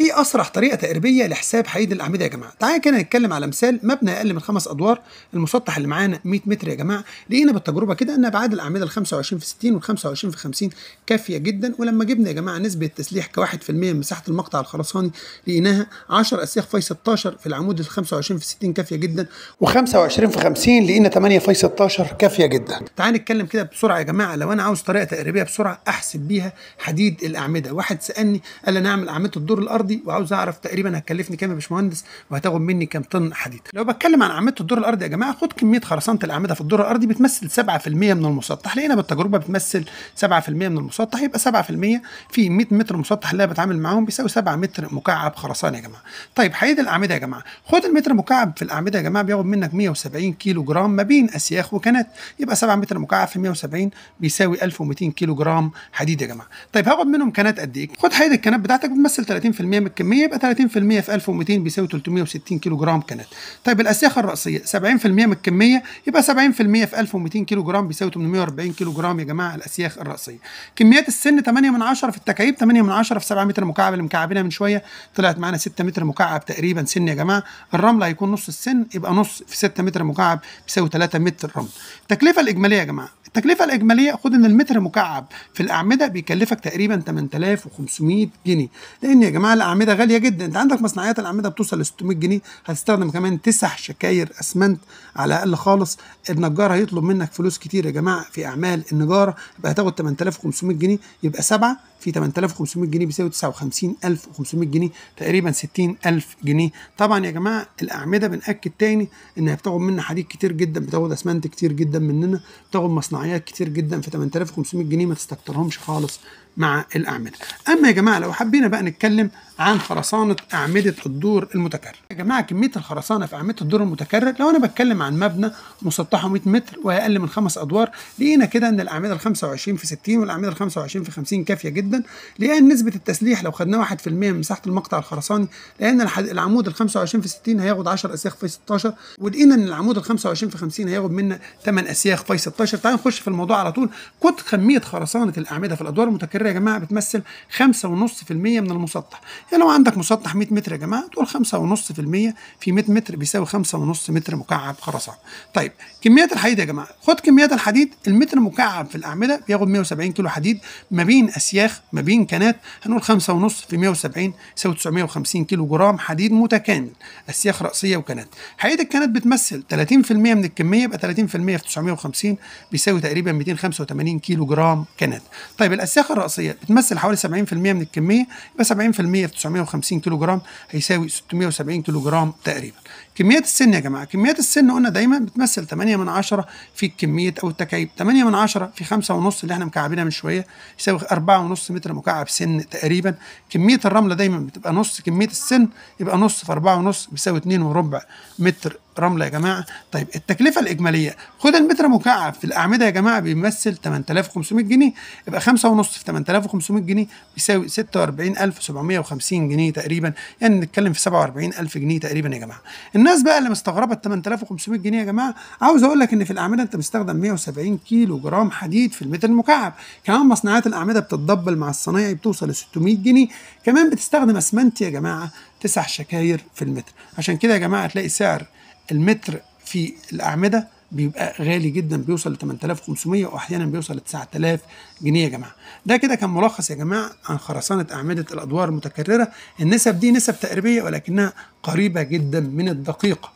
ايه اسرع طريقه تقريبيه لحساب حديد الاعمده يا جماعه تعالى كده نتكلم على مثال مبنى اقل من خمس ادوار المسطح اللي معانا 100 متر يا جماعه لقينا بالتجربه كده ان ابعاد الاعمده ال 25 في 60 وال 25 في 50 كافيه جدا ولما جبنا يا جماعه نسبه تسليح ك 1% من مساحه المقطع الخرساني لقيناها 10 اسياخ فاي 16 في العمود ال 25 في 60 كافيه جدا و25 في 50 لقينا 8 فاي 16 كافيه جدا تعالى نتكلم كده بسرعه يا جماعه لو انا عاوز طريقه تقريبيه بسرعه احسب بيها حديد الاعمده واحد سالني قال انا نعم، اعمل اعمده الدور الارض الارضي وعاوز اعرف تقريبا هتكلفني كام يا باشمهندس وهتاخد مني كام طن حديد لو بتكلم عن اعمده الدور الارضي يا جماعه خد كميه خرسانه الاعمده في الدور الارضي بتمثل 7% من المسطح لقينا بالتجربه بتمثل 7% من المسطح يبقى 7% في 100 متر مسطح اللي انا بتعامل معاهم بيساوي 7 متر مكعب خرسان يا جماعه طيب حديد الاعمده يا جماعه خد المتر مكعب في الاعمده يا جماعه بياخد منك 170 كيلو جرام ما بين اسياخ وكنات يبقى 7 متر مكعب في 170 بيساوي 1200 كيلو جرام حديد يا جماعه طيب هاخد منهم كنات قد ايه خد حديد الكنات بتاعتك بتمثل 30% من كميه يبقى 30% في 1200 بيساوي 360 كيلو جرام كانت طيب الاسياخه الراسيه 70% من الكميه يبقى 70% في 1200 كيلو جرام بيساوي 840 كيلو جرام يا جماعه الاسياخ الراسيه كميات السن 8 من 10 في التكعيب 8 من 10 في 7 متر مكعب اللي مكعبينها من شويه طلعت معانا 6 متر مكعب تقريبا سن يا جماعه الرمل هيكون نص السن يبقى نص في 6 متر مكعب بيساوي 3 متر رمل التكلفه الاجماليه يا جماعه التكلفة الإجمالية خد إن المتر مكعب في الأعمدة بيكلفك تقريبا 8500 جنيه لأن يا جماعة الأعمدة غالية جدا أنت عندك مصنعيات الأعمدة بتوصل ل 600 جنيه هتستخدم كمان تسع شكاير أسمنت على الأقل خالص النجار هيطلب منك فلوس كتير يا جماعة في أعمال النجارة يبقى هتاخد 8500 جنيه يبقى سبعة في 8500 جنيه بيساوي 59500 جنيه تقريبا 60000 جنيه طبعا يا جماعه الاعمده بناكد تاني انها بتاخد منا حديد كتير جدا بتاخد اسمنت كتير جدا مننا بتاخد مصنعيات كتير جدا في 8500 جنيه ما تستكترهمش خالص مع الاعمده اما يا جماعه لو حبينا بقى نتكلم عن خرسانه اعمده الدور المتكرر يا جماعه كميه الخرسانه في اعمده الدور المتكرر لو انا بتكلم عن مبنى مسطحه 100 متر واقل من خمس ادوار لقينا كده ان الاعمده ال 25 في 60 والاعمده ال 25 في 50 كافيه جدا لان نسبه التسليح لو خدنا 1% من مساحه المقطع الخرساني لان العمود ال 25 في 60 هياخد 10 اسياخ في 16 ولقينا ان العمود ال 25 في 50 هياخد منا 8 اسياخ في 16 تعالوا نخش في الموضوع على طول كنت كميه خرسانه الاعمده في الادوار المتكرره يا جماعه بتمثل 5.5% من المسطح يعني لو عندك مسطح 100 متر يا جماعه تقول 5.5% في 100 متر بيساوي 5.5 متر مكعب خرسانه. طيب كميات الحديد يا جماعه، خد كميات الحديد المتر مكعب في الاعمده بياخد 170 كيلو حديد ما بين اسياخ ما بين كنات هنقول 5.5 في 170 يساوي 950 كيلو جرام حديد متكامل اسياخ راسيه وكنات. حديد الكنات بتمثل 30% من الكميه يبقى 30% في 950 بيساوي تقريبا 285 كيلو جرام كنات. طيب الاسياخ الراسيه بتمثل حوالي 70% من الكميه يبقى 70% في 950 كيلو جرام هيساوي 670 كيلو كيلو جرام تقريبا كميات السن يا جماعه كميات السن قلنا دايما بتمثل 8 من 10 في الكميه او التكعيب 8 من 10 في 5 ونص اللي احنا مكعبينها من شويه يساوي 4 ونص متر مكعب سن تقريبا كميه الرمله دايما بتبقى نص كميه السن يبقى نص في 4 ونص بيساوي 2 وربع متر رمله يا جماعه طيب التكلفه الاجماليه خد المتر مكعب في الاعمده يا جماعه بيمثل 8500 جنيه يبقى 5 ونص في 8500 جنيه بيساوي 46750 جنيه تقريبا يعني نتكلم في 47000 جنيه جنيه تقريبا يا جماعه الناس بقى اللي مستغربه 8500 جنيه يا جماعه عاوز اقول لك ان في الاعمده انت مستخدم 170 كيلو جرام حديد في المتر المكعب كمان مصنعات الاعمده بتتدبل مع الصنايعي بتوصل ل 600 جنيه كمان بتستخدم اسمنت يا جماعه تسع شكاير في المتر عشان كده يا جماعه تلاقي سعر المتر في الاعمده بيبقى غالي جدا بيوصل ل 8500 واحيانا بيوصل ل 9000 جنيه يا جماعه ده كده كان ملخص يا جماعه عن خرسانه اعمده الادوار المتكرره النسب دي نسب تقريبيه ولكنها قريبه جدا من الدقيقه